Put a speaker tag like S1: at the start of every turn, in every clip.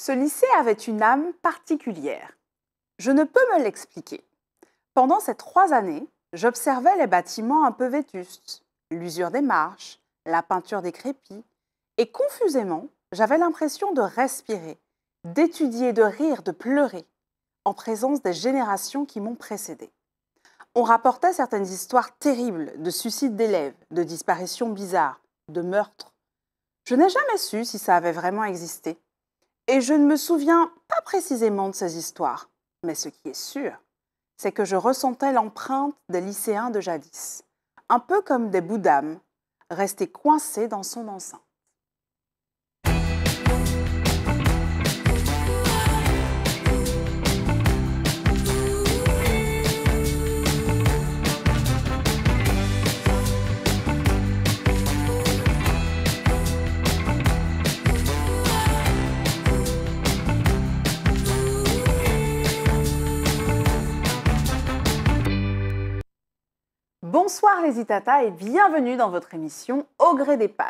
S1: Ce lycée avait une âme particulière. Je ne peux me l'expliquer. Pendant ces trois années, j'observais les bâtiments un peu vétustes, l'usure des marches, la peinture des crépits, et confusément, j'avais l'impression de respirer, d'étudier, de rire, de pleurer, en présence des générations qui m'ont précédé. On rapportait certaines histoires terribles de suicides d'élèves, de disparitions bizarres, de meurtres. Je n'ai jamais su si ça avait vraiment existé. Et je ne me souviens pas précisément de ces histoires, mais ce qui est sûr, c'est que je ressentais l'empreinte des lycéens de jadis, un peu comme des bouddhams restés coincés dans son enceinte. Bonsoir les Itata et bienvenue dans votre émission Au gré des pages.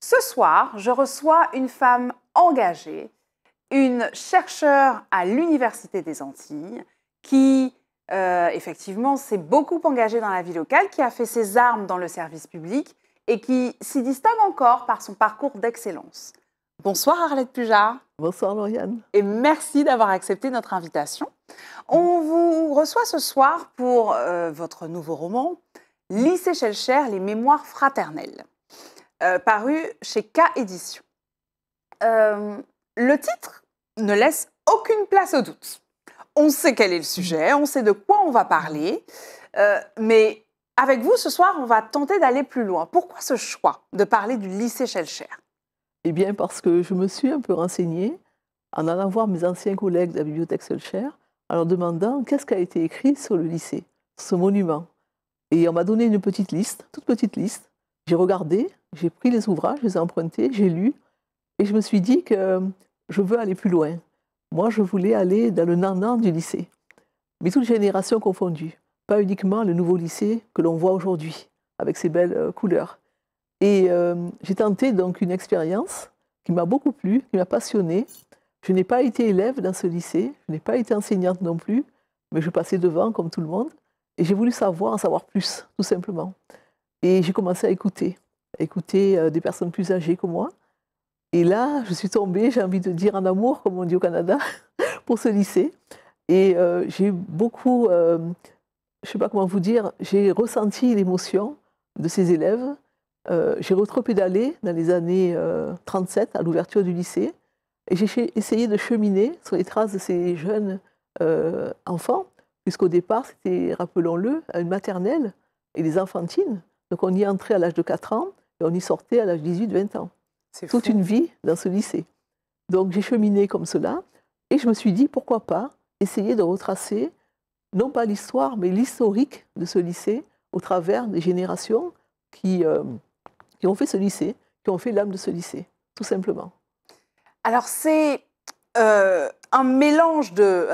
S1: Ce soir, je reçois une femme engagée, une chercheure à l'Université des Antilles qui, euh, effectivement, s'est beaucoup engagée dans la vie locale, qui a fait ses armes dans le service public et qui s'y distingue encore par son parcours d'excellence. Bonsoir Arlette Pujard. Bonsoir Lauriane. Et merci d'avoir accepté notre invitation. On vous reçoit ce soir pour euh, votre nouveau roman, Lycée Chelcher, les mémoires fraternelles, euh, paru chez K Édition. Euh, le titre ne laisse aucune place au doute. On sait quel est le sujet, on sait de quoi on va parler, euh, mais avec vous ce soir, on va tenter d'aller plus loin. Pourquoi ce choix de parler du lycée Chelcher
S2: Eh bien, parce que je me suis un peu renseignée en allant voir mes anciens collègues de la bibliothèque Schellcher, en leur demandant qu'est-ce qui a été écrit sur le lycée, ce monument. Et on m'a donné une petite liste, toute petite liste. J'ai regardé, j'ai pris les ouvrages, je les ai empruntés, j'ai lu, et je me suis dit que je veux aller plus loin. Moi, je voulais aller dans le nan du lycée, mais toutes générations confondues, pas uniquement le nouveau lycée que l'on voit aujourd'hui, avec ses belles euh, couleurs. Et euh, j'ai tenté donc une expérience qui m'a beaucoup plu, qui m'a passionnée. Je n'ai pas été élève dans ce lycée, je n'ai pas été enseignante non plus, mais je passais devant comme tout le monde. Et j'ai voulu savoir, en savoir plus, tout simplement. Et j'ai commencé à écouter, à écouter euh, des personnes plus âgées que moi. Et là, je suis tombée, j'ai envie de dire en amour, comme on dit au Canada, pour ce lycée. Et euh, j'ai beaucoup, euh, je ne sais pas comment vous dire, j'ai ressenti l'émotion de ces élèves. j'ai retrouvé d'aller dans les années 37 à l'ouverture du lycée. Et j'ai essayé de cheminer sur les traces de ces jeunes enfants puisqu'au départ, c'était, rappelons-le, une maternelle et des enfantines. Donc on y entrait à l'âge de 4 ans et on y sortait à l'âge de 18-20 ans. C'est Toute une vie dans ce lycée. Donc j'ai cheminé comme cela et je me suis dit, pourquoi pas essayer de retracer, non pas l'histoire, mais l'historique de ce lycée au travers des générations qui, euh, qui ont fait ce lycée, qui ont fait l'âme de ce lycée, tout simplement.
S1: Alors c'est euh, un mélange de,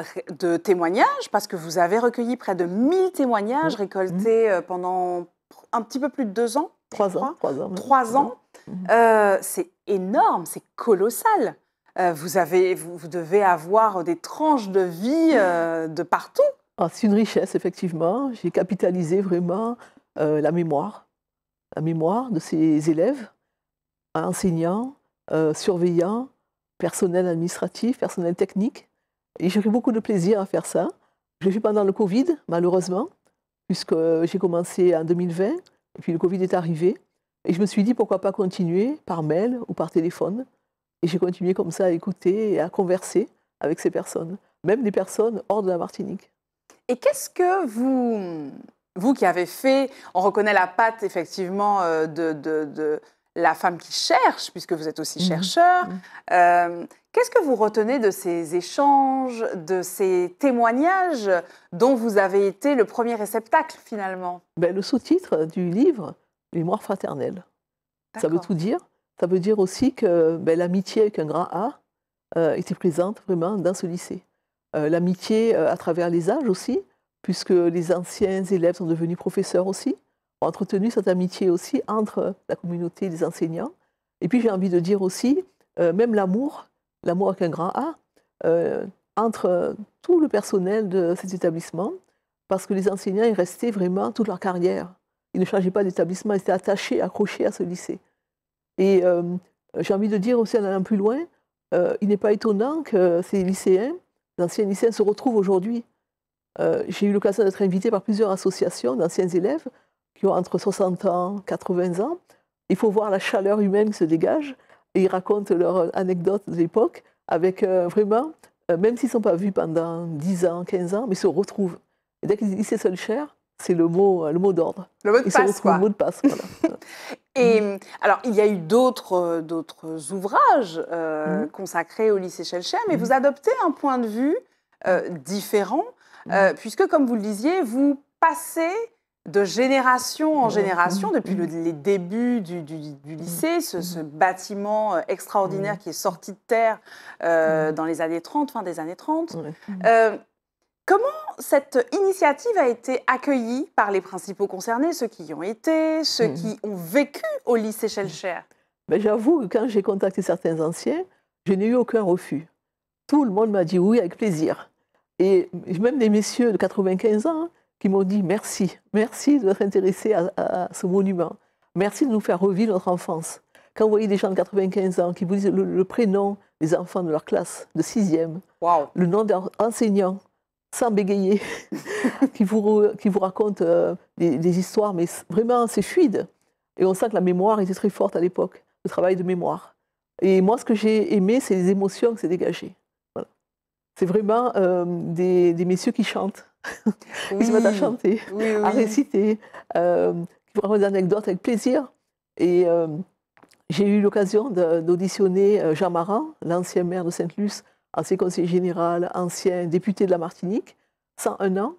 S1: témoignages, parce que vous avez recueilli près de 1000 témoignages mm-hmm. récoltés euh, pendant un petit peu plus de deux ans. Trois ans. Trois ans. Mm-hmm. Mm-hmm. Euh, c'est énorme, c'est colossal. vous, avez, vous, devez
S2: avoir des tranches de vie de partout. Ah, c'est une richesse, effectivement. J'ai capitalisé vraiment la mémoire, la mémoire de ces élèves, enseignants, surveillants, personnel administratif, personnel technique. Et j'ai eu beaucoup de plaisir à faire ça. Je l'ai fait pendant le Covid, malheureusement, puisque euh, j'ai commencé en 2020, et puis le Covid est arrivé. Et je me suis dit, pourquoi pas continuer par mail ou par téléphone. Et j'ai continué comme ça à écouter et à converser avec ces personnes, même des personnes hors de la Martinique. Et qu'est-ce que
S1: vous, vous qui avez fait, on reconnaît la patte effectivement euh, de, de la femme qui cherche, puisque vous êtes aussi mhm. chercheur. Mhm. Euh, qu'est-ce que vous retenez de ces échanges, de ces témoignages dont vous avez
S2: été le premier réceptacle finalement ben, Le sous-titre du livre, Mémoire fraternelle. Ça veut tout dire. Ça veut dire aussi que ben, l'amitié avec un grand A euh, était présente vraiment dans ce lycée. Euh, l'amitié à travers les âges aussi, puisque les anciens élèves sont devenus professeurs aussi entretenu cette amitié aussi entre la communauté des enseignants. Et puis j'ai envie de dire aussi, euh, même l'amour, l'amour avec un grand A, euh, entre tout le personnel de cet établissement, parce que les enseignants y restaient vraiment toute leur carrière. Ils ne changeaient pas d'établissement, ils étaient attachés, accrochés à ce lycée. Et euh, j'ai envie de dire aussi en allant plus loin, il n'est pas étonnant que ces lycéens, les anciens lycéens, se retrouvent aujourd'hui. j'ai eu l'occasion d'être invité par plusieurs associations d'anciens élèves qui ont entre 60 ans, 80 ans. Il faut voir la chaleur humaine qui se dégage. Et ils racontent leurs euh, anecdotes de l'époque avec euh, vraiment, euh, même s'ils ne sont pas vus pendant 10 ans, 15 ans, mais ils se retrouvent. Et dès qu'ils disent c'est seul cher, c'est le mot, le mot d'ordre. Le mot de passe, quoi.
S1: Et alors, il y a eu d'autres, d'autres ouvrages mm-hmm. consacrés au lycée Schellcher, mais mm-hmm. vous adoptez un point de vue différent, mm-hmm. puisque, comme vous le disiez, vous passez de génération en mmh, génération, mmh, depuis mmh. les débuts du, lycée, ce, bâtiment euh, extraordinaire qui est sorti de terre euh, dans les années 30, fin des années 30. Euh, comment cette initiative a été accueillie par les principaux concernés, ceux qui y ont été, ceux qui ont vécu au
S2: lycée Schellcher ben, J'avoue que quand j'ai contacté certains anciens, je n'ai eu aucun refus. Tout le monde m'a dit oui avec plaisir. Et même des messieurs de 95 ans hein, qui m'ont dit merci, merci de vous intéresser à, ce monument, merci de nous faire revivre notre enfance. Quand vous voyez des gens de 95 ans qui vous disent le, prénom des enfants de leur classe de 6e, le nom d'un enseignant, sans bégayer, qui, vous, qui vous raconte euh, des, histoires, mais vraiment c'est fluide. Et on sent que la mémoire était très forte à l'époque, le travail de mémoire. Et moi, ce que j'ai aimé, c'est les émotions que c'est dégagé. C'est vraiment euh, des messieurs qui chantent Il euh, qui se mettent à chanter, à réciter, qui des anecdotes avec plaisir. Et euh, j'ai eu l'occasion d'auditionner euh, Jean Marin, l'ancien maire de Sainte-Luce, ancien conseiller général, ancien député de la Martinique, 101 ans.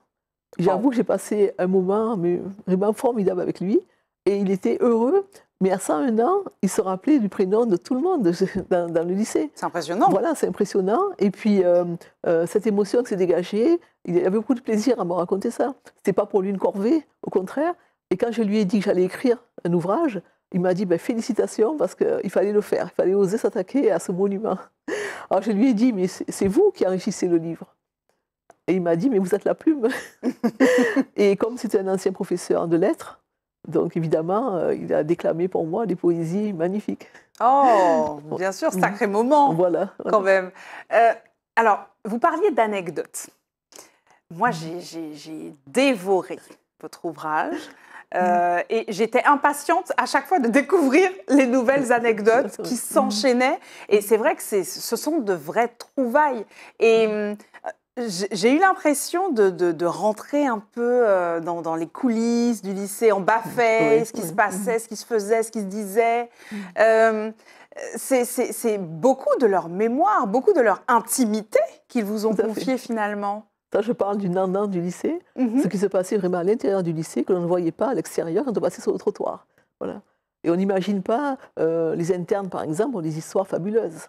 S2: J'avoue que j'ai passé un moment mais vraiment formidable avec lui. Et il était heureux mais à 101 ans, il se rappelait du prénom de tout le monde dans, le lycée. C'est impressionnant. Voilà, c'est impressionnant. Et puis, euh, euh, cette émotion qui s'est dégagée, il avait beaucoup de plaisir à me raconter ça. Ce n'était pas pour lui une corvée, au contraire. Et quand je lui ai dit que j'allais écrire un ouvrage, il m'a dit ben, félicitations parce qu'il fallait le faire, il fallait oser s'attaquer à ce monument. Alors je lui ai dit mais c'est vous qui enrichissez le livre. Et il m'a dit mais vous êtes la plume. et comme c'était un ancien professeur de lettres, donc évidemment, euh, il a déclamé pour moi des poésies magnifiques.
S1: Oh, bien sûr, mhm. sacré moment. Voilà. Quand même. Euh, alors, vous parliez d'anecdotes. Moi, j'ai mhm. dévoré votre ouvrage. Mhm. Euh, et j'étais impatiente à chaque fois de découvrir les nouvelles anecdotes qui s'enchaînaient. Et c'est vrai que ce sont de vraies trouvailles. Et j'ai eu l'impression de, de, rentrer un peu euh, dans, dans, les coulisses du lycée, en baffait, ce qui se passait, ce qui se faisait, ce qui se disait. Mm. Euh, c'est beaucoup de leur mémoire, beaucoup de leur
S2: intimité qu'ils vous ont confiée finalement. je parle du nandan du lycée, mm-hmm. ce qui se passait vraiment à l'intérieur du lycée, que l'on ne voyait pas à l'extérieur quand on passait sur le trottoir. Voilà. Et on n'imagine pas euh, les internes, par exemple, ont des histoires fabuleuses.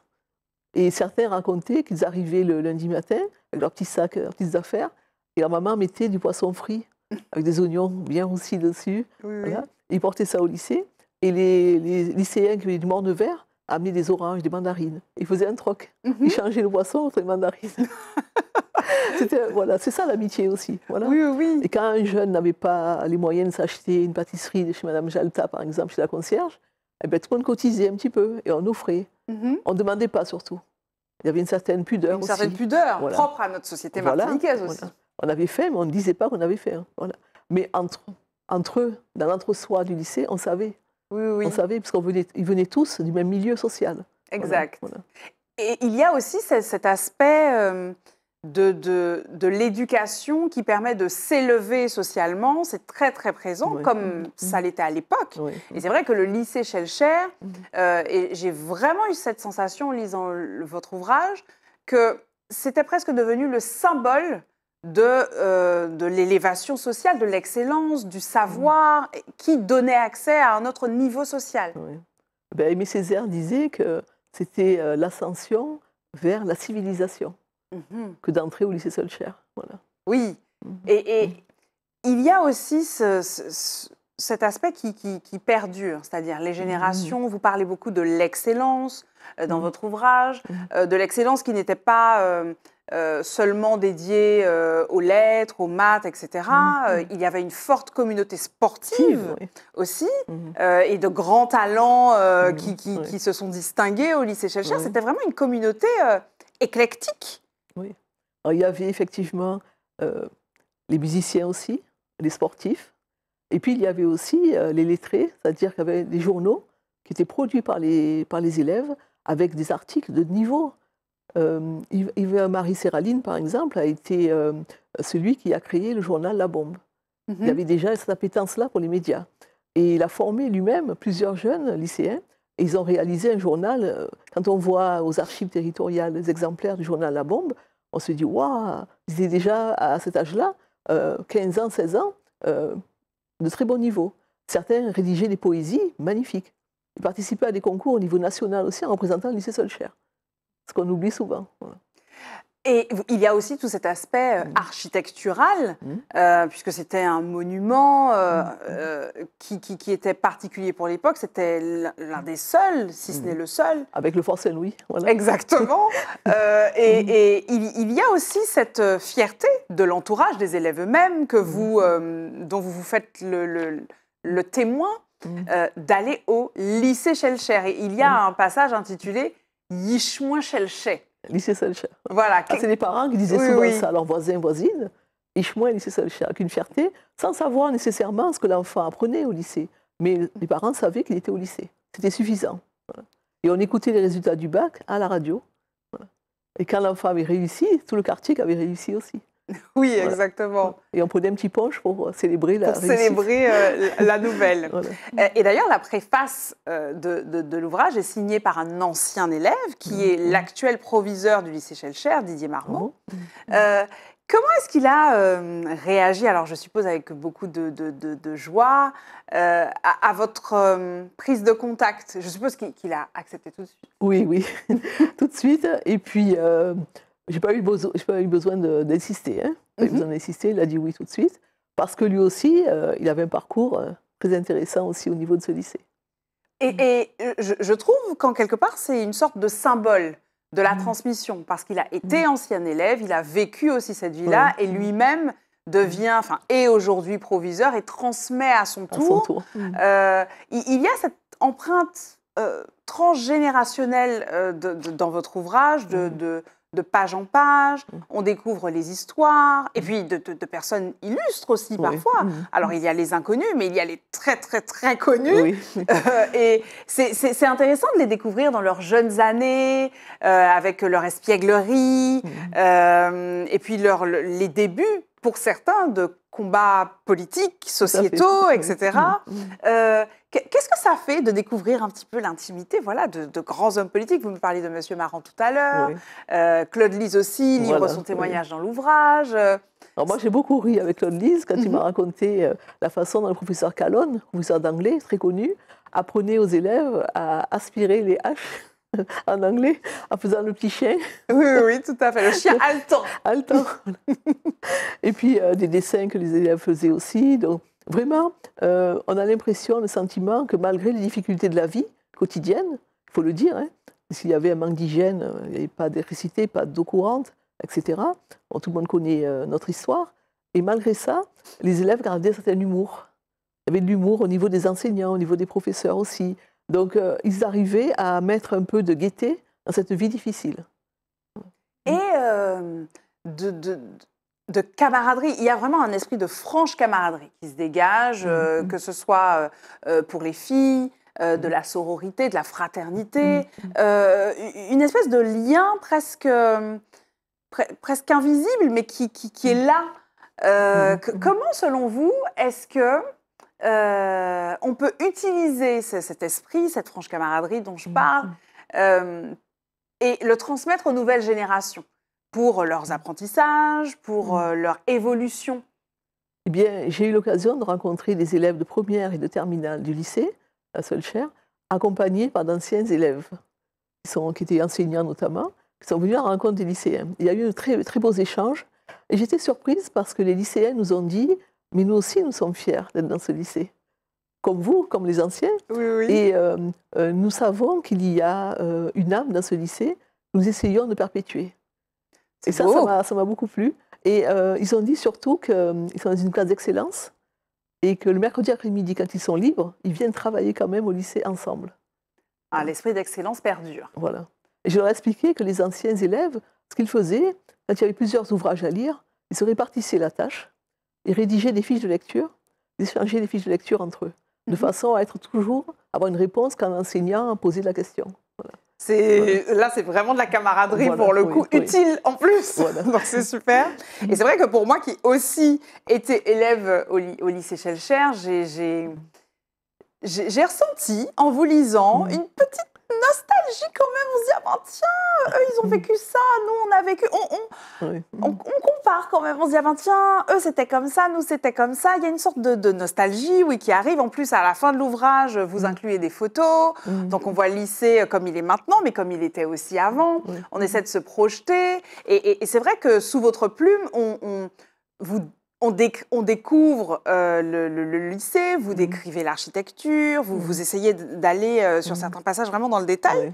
S2: Et certains racontaient qu'ils arrivaient le lundi matin avec leurs petits sacs, leurs petites affaires, et leur maman mettait du poisson frit avec des oignons bien aussi dessus. Ils portaient ça au lycée. Et les, lycéens qui avaient du morne vert amenaient des oranges, des mandarines. Ils faisaient un troc. Mhm. Ils changeaient le poisson entre les mandarines. voilà, c'est ça l'amitié aussi. Oui, oui. Et quand un jeune n'avait pas les moyens de s'acheter une pâtisserie de chez Madame Jalta, par exemple, chez la concierge, eh ben, tout le monde cotisait un petit peu et on offrait. Mhm. On ne demandait pas surtout. Il y avait une certaine pudeur une aussi. Une certaine pudeur, propre
S1: à notre société martiniquaise aussi.
S2: On avait fait, mais on ne disait pas qu'on avait fait. Hein. Voilà. Mais entre, entre eux, dans l'entre-soi du lycée, on savait. Oui, oui. On savait, parce qu'ils venaient tous du même milieu social. Exact.
S1: Et il y a aussi cet aspect... Euh, de, l'éducation qui permet de s'élever socialement, c'est très très présent, comme mm-hmm. ça l'était à l'époque. Et c'est vrai que le lycée Schellcher, mm-hmm. euh, et j'ai vraiment eu cette sensation en lisant votre ouvrage, que c'était presque devenu le symbole de, euh, l'élévation sociale, de l'excellence, du savoir, mm-hmm. qui donnait accès à un autre niveau social.
S2: Ben, Aimé Césaire disait que c'était euh, l'ascension vers la civilisation que d'entrer au lycée Solcher. Oui. Mhm. Et,
S1: il y a aussi cet aspect qui, perdure, c'est-à-dire les mhm. générations. Vous parlez beaucoup de l'excellence euh, dans mhm. votre ouvrage, euh, de l'excellence qui n'était pas euh, seulement dédiée aux lettres, aux maths, etc. il y avait une forte communauté sportive aussi, et de grands talents qui, se sont distingués au lycée Solcher. C'était vraiment une communauté
S2: éclectique oui. Euh, il y avait effectivement euh, les musiciens aussi, les sportifs. Et puis, il y avait aussi euh, les lettrés, c'est-à-dire qu'il y avait des journaux qui étaient produits par les, par les élèves avec des articles de niveau. Yves-Marie Séraline, par exemple, a été celui qui a créé le journal La Bombe. Il y Il mhm. avait déjà cette appétence-là pour les médias. Et il a formé lui-même plusieurs jeunes lycéens ils ont réalisé un journal. Euh, quand on voit aux archives territoriales les exemplaires du journal La Bombe, on se dit Waouh, ils étaient déjà à cet âge-là, 15 euh, ans, 16 ans, euh, de très bon niveau. Certains rédigeaient des poésies magnifiques. Ils participaient à des concours au niveau national aussi en représentant le lycée Solcher. Ce qu'on oublie souvent.
S1: Et il y a aussi tout cet aspect euh, mm. architectural, mm. Euh, puisque c'était un monument euh, mm. qui, était particulier pour l'époque. C'était l'un des seuls, si ce n'est le seul.
S2: Avec le Fort Saint-Louis, Exactement.
S1: et, il, y a aussi cette fierté de l'entourage des élèves eux-mêmes que vous, dont vous vous faites le, témoin d'aller au lycée Chelcher. Et il y a un passage intitulé Yishmoin Chelcher.
S2: Lycée Selcha. Voilà. Ah, c'est les parents qui disaient souvent ça à leurs voisins, voisines. Ichmois, lycée chat avec une fierté, sans savoir nécessairement ce que l'enfant apprenait au lycée. Mais les parents savaient qu'il était au lycée. C'était suffisant. Et on écoutait les résultats du bac à la radio. Et quand l'enfant avait réussi, tout le quartier avait réussi aussi. Oui, exactement. Et on prenait un petit poche pour euh, célébrer la pour célébrer euh, la nouvelle. Euh,
S1: et d'ailleurs, la préface de, de, l'ouvrage est signée par un ancien élève qui mm-hmm. est l'actuel proviseur du lycée Chelcher, Didier Marmont. Comment est-ce qu'il a réagi, alors je suppose avec beaucoup de, de, de, joie, à, votre prise de contact Je suppose qu'il a accepté tout de suite.
S2: Oui, oui, tout de suite. Et puis, j'ai pas eu besoin, hein. pas eu mhm. besoin d'insister. il a dit oui tout de suite. Parce que lui aussi, euh, il avait un parcours euh, très intéressant aussi au niveau de ce lycée.
S1: Et, euh, je, trouve qu'en quelque part, c'est une sorte de symbole de la mhm. transmission, parce qu'il a mhm. été ancien élève, il a vécu aussi cette vie-là, et lui-même devient, enfin, est aujourd'hui proviseur et transmet à son tour. il, y a cette empreinte transgénérationnelle dans votre ouvrage, de, de de page en page, mm. on découvre les histoires, et mm. puis de, personnes illustres aussi parfois. Mm. Alors il y a les inconnus, mais il y a les très très très connus. Euh, et c'est intéressant de les découvrir dans leurs jeunes années, euh, avec leur espièglerie, euh, et puis leur, les débuts pour certains de combats politiques, sociétaux, etc. Qu'est-ce que ça fait de découvrir un petit peu l'intimité voilà, de, grands hommes politiques Vous me parliez de M. Marant tout à l'heure, euh,
S2: Claude Lise aussi livre son témoignage dans l'ouvrage. Euh. Alors moi j'ai beaucoup ri avec Claude Lise quand il m'a mhm. raconté euh, la façon dont le professeur Calonne, professeur d'anglais très connu, apprenait aux élèves à aspirer les haches en anglais, en faisant le petit chien. Oui, oui, tout à fait, le chien haletant. haletant. Et puis des dessins que les élèves faisaient aussi. Donc vraiment, euh, on a l'impression, le sentiment que malgré les difficultés de la vie quotidienne, il faut le dire, hein, s'il y avait un manque d'hygiène, euh, il n'y avait pas d'électricité, pas d'eau courante, etc. tout le monde connaît euh, notre histoire. Et malgré ça, les élèves gardaient un certain humour. Il y avait de l'humour au niveau des enseignants, au niveau des professeurs aussi. Donc, ils arrivaient à mettre un peu de gaieté dans cette vie difficile.
S1: Et de, de camaraderie. Il y a vraiment un esprit de franche camaraderie qui se dégage, euh, mm-hmm. que ce soit euh, euh, pour les filles, de la sororité, de la fraternité, mm-hmm. une espèce de lien presque, presque invisible, mais qui, qui, est là. Mm-hmm. comment, selon vous, est-ce que on peut utiliser cet esprit, cette franche camaraderie dont je parle, et le transmettre aux nouvelles générations pour euh, leurs apprentissages, pour mm. euh, leur
S2: évolution Eh bien, j'ai eu l'occasion de rencontrer des élèves de première et de terminale du lycée, la seule chaire, accompagnés par d'anciens élèves, qui, sont, qui étaient enseignants notamment, qui sont venus à la rencontre des lycéens. Il y a eu de très, très beaux échanges. Et j'étais surprise parce que les lycéens nous ont dit, mais nous aussi, nous sommes fiers d'être dans ce lycée comme vous, comme les anciens. Oui, oui. Et euh, nous savons qu'il y a une âme dans ce lycée. Nous essayons de perpétuer. Et ça, ça m'a beaucoup plu. Et euh, ils ont dit surtout qu'ils euh, sont dans une classe d'excellence et que le mercredi après-midi, quand ils sont libres, ils viennent travailler quand même au lycée ensemble.
S1: Ah, l'esprit d'excellence perdure.
S2: Voilà. Et je leur ai expliqué que les anciens élèves, ce qu'ils faisaient, quand il y avait plusieurs ouvrages à lire, ils se répartissaient la tâche, et rédigeaient des fiches de lecture, ils échangeaient des fiches de lecture entre eux, de mhm. façon à être toujours, avoir une réponse quand l'enseignant posait la question.
S1: C'est là, c'est vraiment de la camaraderie pour le coup, utile
S2: en plus. c'est super. Et c'est vrai que pour moi, qui aussi était élève
S1: au, lycée Schellcher, j'ai ressenti en vous lisant mm. une petite nostalgie quand même. On se dit, ah ben tiens, eux, ils ont mm. vécu ça, nous, on a vécu. On, on, compare quand même. On se dit, ah ben tiens, eux, c'était comme ça, nous, c'était comme ça. Il y a une sorte de, nostalgie, oui, qui arrive. En plus, à la fin de l'ouvrage, vous mm. incluez des photos. Mm. Donc, on voit le lycée euh, comme il est maintenant, mais comme il était aussi avant. On essaie de se projeter. et c'est vrai que sous votre plume, on vous on, découvre euh, le, lycée, vous mhm. décrivez l'architecture, vous, mhm. essayez d'aller euh, sur mhm. certains passages vraiment dans le détail.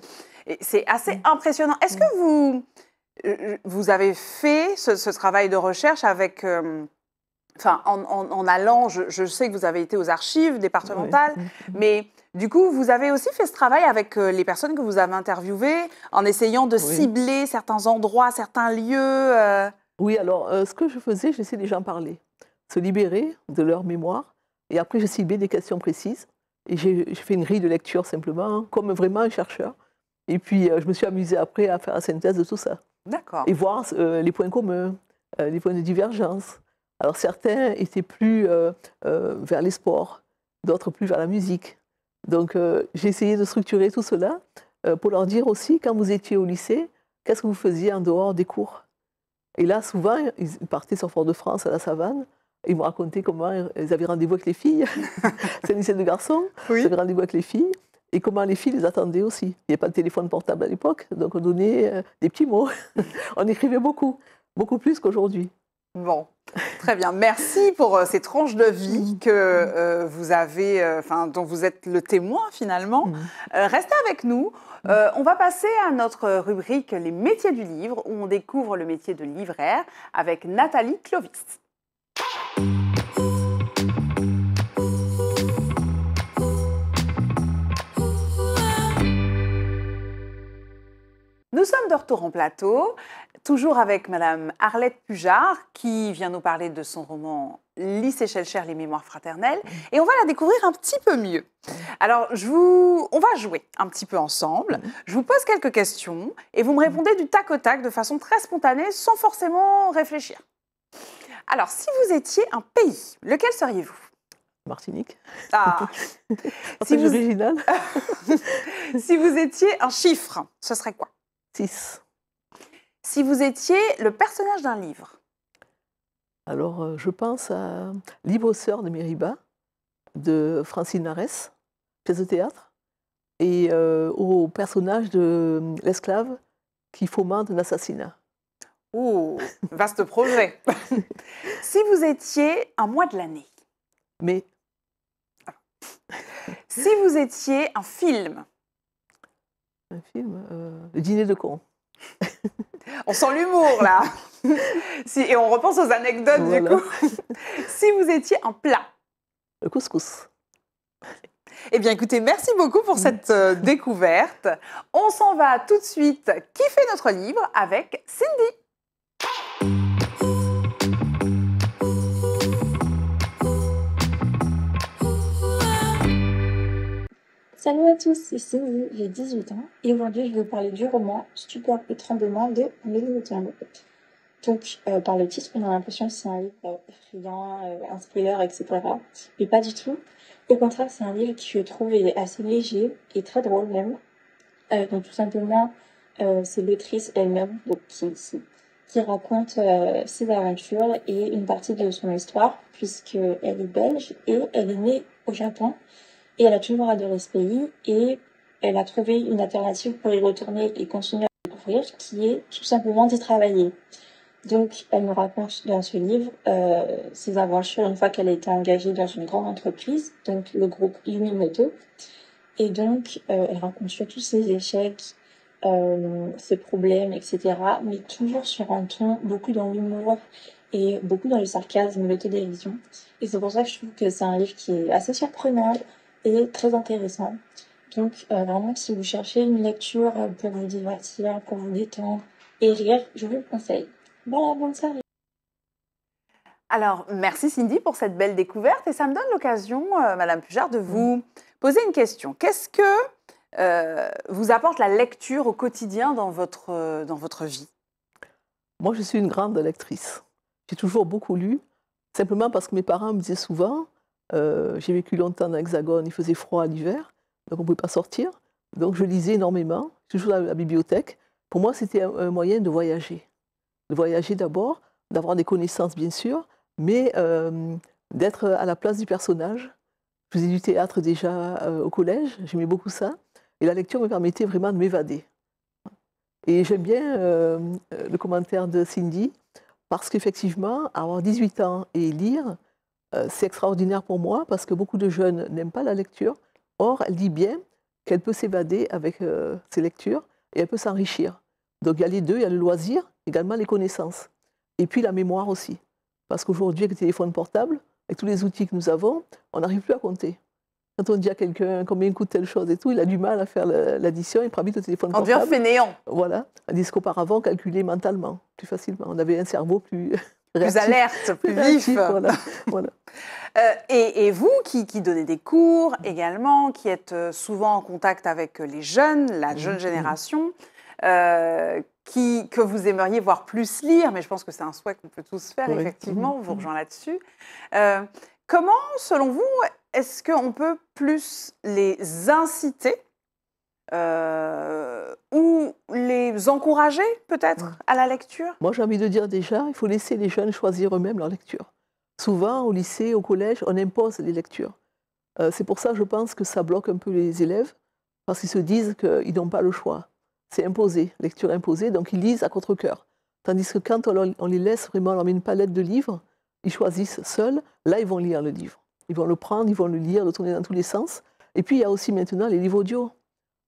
S1: C'est assez impressionnant. Est-ce que vous, euh, vous avez fait ce, travail de recherche avec... Enfin, en, allant, je, sais que vous avez été aux archives départementales, mais du coup, vous avez aussi fait ce travail avec les personnes que vous avez interviewées, en essayant de cibler certains endroits,
S2: certains lieux. Oui, alors euh, ce que je faisais, j'essayais les gens parler, se libérer de leur mémoire. Et après, je ciblais des questions précises. Et j'ai fait une grille de lecture simplement, hein, comme vraiment un chercheur. Et puis, euh, je me suis amusée après à faire la synthèse de tout ça. D'accord. Et voir euh, les points communs, les points de divergence. Alors, certains étaient plus vers les sports, d'autres plus vers la musique. Donc, j'ai essayé de structurer tout cela pour leur dire aussi, quand vous étiez au lycée, qu'est-ce que vous faisiez en dehors des cours et là, souvent, ils partaient sur Fort-de-France à la savane. Et ils me racontaient comment ils avaient rendez-vous avec les filles. C'est une liste de garçons. Ils avaient rendez-vous avec les filles. Et comment les filles les attendaient aussi. Il n'y avait pas de téléphone portable à l'époque, donc on donnait euh, des petits mots. on écrivait beaucoup, beaucoup plus qu'aujourd'hui. Bon, très bien. Merci pour euh, ces
S1: tranches de vie mm. que euh, vous avez, euh, dont vous êtes le témoin finalement. Mm. restez avec nous. Mm. on va passer à notre rubrique Les métiers du livre, où on découvre le métier de livraire avec Nathalie Clovis. Nous sommes de retour en plateau, toujours avec Madame Arlette Pujard, qui vient nous parler de son roman Lycée Chelcher, les mémoires fraternelles, et on va la découvrir un petit peu mieux. Alors, on va jouer un petit peu ensemble. Je vous pose quelques questions et vous me répondez du tac au tac, de façon très spontanée, sans forcément réfléchir. Alors, si vous étiez un pays, lequel seriez-vous Martinique. Ah
S2: si original.
S1: si vous étiez un chiffre, ce serait quoi si vous étiez le personnage d'un livre
S2: Alors, euh, je pense à Libre sœurs » de Mériba, de Francine Narès, pièce de théâtre, et euh, au personnage de hum, l'esclave qui fomente un assassinat.
S1: Oh, vaste projet Si vous étiez un mois de
S2: l'année Mais.
S1: Si vous étiez un film
S2: un film euh, Le dîner de con.
S1: on sent l'humour là. et on repense aux anecdotes du coup. si vous étiez en plat. Le couscous. Eh bien écoutez, merci beaucoup pour cette euh, découverte. On s'en va tout de suite kiffer notre livre avec Cindy.
S3: Salut à tous, c'est Céline, j'ai 18 ans et aujourd'hui je vais vous parler du roman Stupeur et tremblement de Amélie Donc, euh, par le titre, on a l'impression que c'est un livre effrayant, euh, euh etc. Mais pas du tout. Au contraire, c'est un livre qui, je trouve, assez léger et très drôle même. Euh, donc, tout simplement, c'est l'autrice elle-même qui, qui, raconte ses aventures et une partie de son histoire, puisqu'elle est belge et elle est née au Japon. Et elle a toujours adoré ce pays et elle a trouvé une alternative pour y retourner et continuer à découvrir, qui est tout simplement d'y travailler. Donc, elle me raconte dans ce livre euh, ses aventures une fois qu'elle a été engagée dans une grande entreprise, donc le groupe Unimoto. Et donc, euh, elle raconte tous ses échecs, euh, ses problèmes, etc. Mais toujours sur un ton beaucoup dans l'humour et beaucoup dans le sarcasme, l'autodérision. Et c'est pour ça que je trouve que c'est un livre qui est assez surprenant, très intéressant. Donc euh, vraiment, si vous cherchez une lecture pour vous divertir, pour vous détendre et rire, je vous le conseille. Voilà, bonne soirée. Alors, merci Cindy pour cette belle
S1: découverte et ça me donne l'occasion, euh, Madame Pujard, de vous poser une question. Qu'est-ce que
S2: euh, vous apporte la lecture au quotidien dans votre, dans votre vie Moi, je suis une grande lectrice. J'ai toujours beaucoup lu, simplement parce que mes parents me disaient souvent, euh, j'ai vécu longtemps dans l'Hexagone, il faisait froid à l'hiver, donc on ne pouvait pas sortir. Donc je lisais énormément, toujours à la bibliothèque. Pour moi, c'était un moyen de voyager. De voyager d'abord, d'avoir des connaissances, bien sûr, mais euh, d'être à la place du personnage. Je faisais du théâtre déjà euh, au collège, j'aimais beaucoup ça. Et la lecture me permettait vraiment de m'évader. Et j'aime bien le commentaire de Cindy, parce qu'effectivement, avoir 18 ans et lire, euh, c'est extraordinaire pour moi parce que beaucoup de jeunes n'aiment pas la lecture. Or, elle dit bien qu'elle peut s'évader avec euh, ses lectures et elle peut s'enrichir. Donc il y a les deux, il y a le loisir, également les connaissances. Et puis la mémoire aussi. Parce qu'aujourd'hui, avec le téléphone portable, avec tous les outils que nous avons, on n'arrive plus à compter. Quand on dit à quelqu'un combien coûte telle chose et tout, il a du mal à faire l'addition, il prend vite le téléphone portable. On devient fainéant. Voilà. Tandis qu'auparavant, calculé mentalement, plus facilement. On avait un cerveau plus plus alerte, plus vif.
S1: Euh, et, vous, qui, donnez des cours également, qui êtes euh, souvent en contact avec les jeunes, la jeune génération, euh, qui, que vous aimeriez voir plus lire, mais je pense que c'est un souhait qu'on peut tous faire, effectivement, vous rejoint là-dessus. comment, selon vous, est-ce qu'on peut plus les inciter
S2: euh, ou les encourager peut-être hmm. à la lecture Moi j'ai envie de dire déjà, il faut laisser les jeunes choisir eux-mêmes leur lecture. Souvent au lycée, au collège, on impose les lectures. Euh, c'est pour ça je pense que ça bloque un peu les élèves, parce qu'ils se disent qu'ils n'ont pas le choix. C'est imposé, lecture imposée, donc ils lisent à contre-coeur. Tandis que quand on, les laisse vraiment, on leur une palette de livres, ils choisissent seuls, là ils vont lire le livre. Ils vont le prendre, ils vont le lire, le tourner dans tous les sens. Et puis il y a aussi maintenant les livres audio.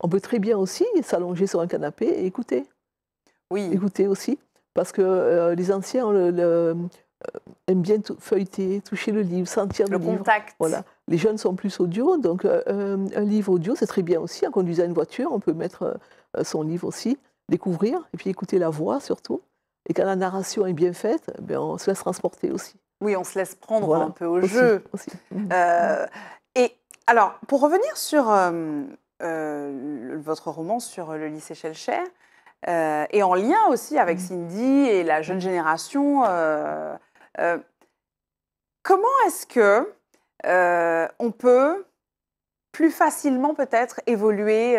S2: On peut très bien aussi s'allonger sur un canapé et écouter. Oui. Écouter aussi, parce que euh, les anciens euh, aiment bien feuilleter, toucher le livre, sentir le, le contact. Voilà. Les jeunes sont plus audio, donc euh, un livre audio, c'est très bien aussi. En conduisant une voiture, on peut mettre son livre aussi, découvrir, et puis écouter la voix surtout. Et quand la narration est bien faite, ben, on se laisse transporter aussi.
S1: Oui, on se laisse prendre un peu au jeu. et alors, pour revenir sur euh, votre roman sur le lycée Schellcher, euh, et en lien aussi avec mmh. Cindy et la jeune génération. Euh, comment est-ce que on peut plus facilement peut-être évoluer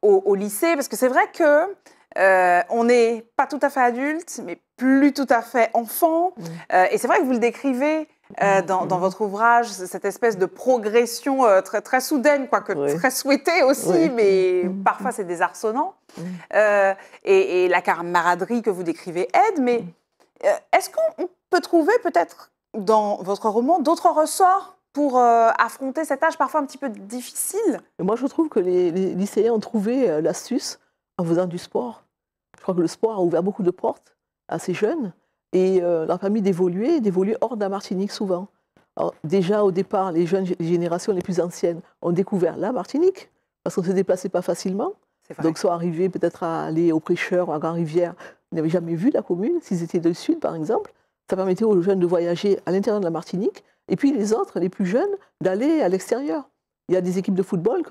S1: au, lycée Parce que c'est vrai que on n'est pas tout à fait adulte, mais plus tout à fait enfant. Mmh. et c'est vrai que vous le décrivez euh, dans, votre ouvrage, cette espèce de progression euh, très, très soudaine, quoique très souhaitée aussi, mais mm-hmm. parfois c'est désarçonnant. Mm-hmm. Euh, et, la camaraderie que vous décrivez aide, mais mm-hmm. est-ce qu'on peut trouver peut-être dans votre roman d'autres ressorts pour affronter cet âge parfois un petit peu difficile
S2: Moi, je trouve que les, les lycéens ont trouvé l'astuce en faisant du sport. Je crois que le sport a ouvert beaucoup de portes à ces jeunes. Et leur la famille d'évoluer, d'évoluer hors de la Martinique souvent. Alors, déjà au départ, les jeunes générations les plus anciennes ont découvert la Martinique, parce qu'on ne se déplaçait pas facilement. Donc, sont arrivés peut-être à aller aux prêcheurs, à Grand-Rivière, ils n'avaient jamais vu la commune, s'ils étaient du Sud par exemple. Ça permettait aux jeunes de voyager à l'intérieur de la Martinique, et puis les autres, les plus jeunes, d'aller à l'extérieur. Il y a des équipes de football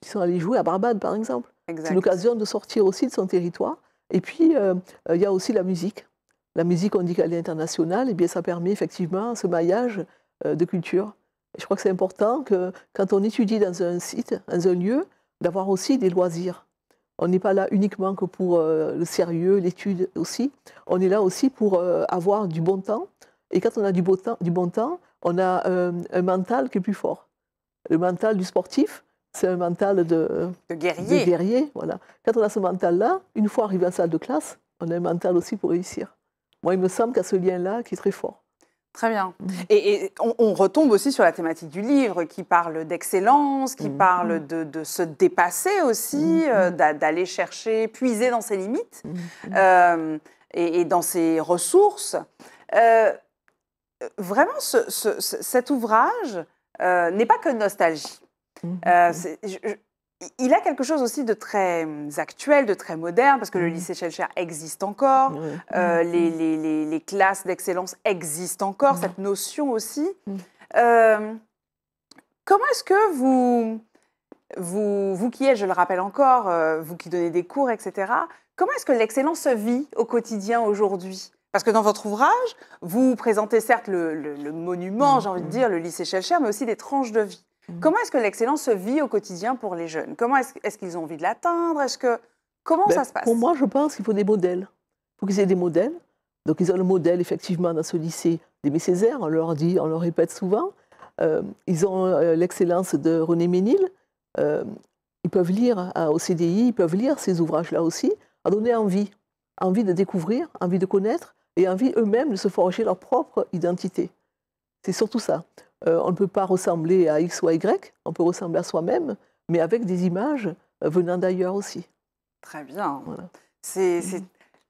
S2: qui sont allées jouer à Barbade, par exemple. C'est l'occasion de sortir aussi de son territoire. Et puis, euh, euh, il y a aussi la musique la musique, on dit qu'elle est internationale, et eh bien ça permet effectivement ce maillage euh, de culture. je crois que c'est important que quand on étudie dans un site, dans un lieu, d'avoir aussi des loisirs. On n'est pas là uniquement que pour euh, le sérieux, l'étude aussi. On est là aussi pour euh, avoir du bon temps. Et quand on a du, beau temps, du bon temps, on a un mental qui est plus fort. Le mental du sportif, c'est un mental de, guerrier. voilà. Quand on a ce mental-là, une fois arrivé en salle de classe, on a un mental aussi pour réussir. Moi, il me semble qu'à ce lien-là qui est très fort. Très bien. Mm. Et, on, retombe
S1: aussi sur la thématique du livre qui parle d'excellence, qui mm. parle mm. de, se dépasser aussi, euh, d'aller chercher, puiser dans ses limites euh, et, dans ses ressources. Euh, vraiment, cet ouvrage n'est pas que nostalgie il a quelque chose aussi de très hum, actuel, de très moderne, parce que le mmh. lycée Chelcher existe encore, euh, mmh. les, classes d'excellence existent encore, mmh. cette notion aussi. Euh, comment est-ce que vous, vous, qui êtes, je le rappelle encore, euh, vous qui donnez des cours, etc., comment est-ce que l'excellence vit au quotidien aujourd'hui parce que dans votre ouvrage, vous présentez certes le, monument, j'ai envie de dire, le lycée Chelcher, mais aussi des tranches de vie. Mhm. Comment est-ce que l'excellence se vit au quotidien pour les jeunes Comment est-ce,
S2: qu'ils ont envie de l'atteindre Est-ce que comment ben, ça se passe Pour moi, je pense qu'il faut des modèles. Il faut qu'ils aient des modèles. Donc ils ont le modèle effectivement dans ce lycée d'Aimé Césaire. On leur dit, on leur répète souvent. Euh, ils ont euh, l'excellence de René Ménil. Euh, ils peuvent lire hein, au CDI, ils peuvent lire ces ouvrages-là aussi, à donner envie, envie de découvrir, envie de connaître et envie eux-mêmes de se forger leur propre identité. C'est surtout ça. Euh, on ne peut pas ressembler à X ou à Y, on peut ressembler à soi-même, mais avec des images euh, venant d'ailleurs aussi.
S1: Très bien. Mm. C'est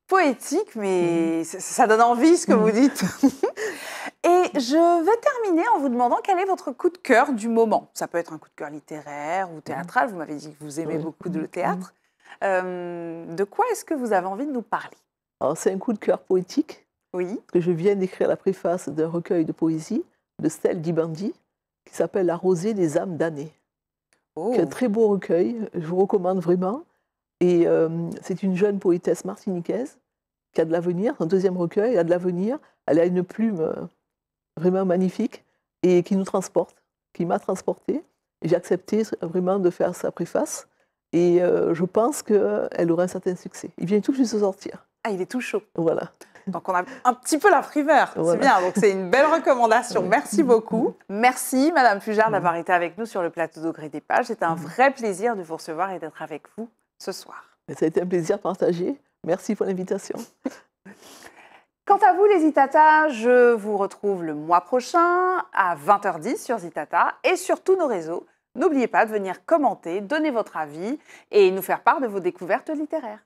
S1: poétique, mais mm. ça donne envie ce que vous mm. dites. Et je veux terminer en vous demandant quel est votre coup de cœur du moment. Ça peut être un coup de cœur littéraire ou théâtral. Vous m'avez dit que vous aimez beaucoup le théâtre. Euh, de quoi est-ce que vous avez envie de nous parler
S2: c'est un coup de cœur poétique. Oui. Que je viens d'écrire la préface d'un recueil de poésie de Stel Dibandi, qui s'appelle La rosée des âmes damnées. C'est un oh. très beau recueil, je vous recommande vraiment. Et euh, c'est une jeune poétesse martiniquaise qui a de l'avenir, un deuxième recueil, a de l'avenir, elle a une plume euh, vraiment magnifique et qui nous transporte, qui m'a transportée. J'ai accepté euh, vraiment de faire sa préface et je pense qu'elle aura un certain succès. Il vient tout juste de sortir. Ah, il est tout chaud. Voilà.
S1: Donc on a un petit peu la friveur. C'est bien, donc c'est une belle recommandation. Merci beaucoup. Merci Madame Fugère d'avoir été avec nous sur le plateau d'Augré des Pages. C'est un vrai plaisir de vous recevoir et d'être avec vous ce soir.
S2: Ça a été un plaisir partagé. Merci pour l'invitation.
S1: Quant à vous les Zitata, je vous retrouve le mois prochain à 20h10 sur Zitata et sur tous nos réseaux. N'oubliez pas de venir commenter, donner votre avis et nous faire part de vos découvertes littéraires.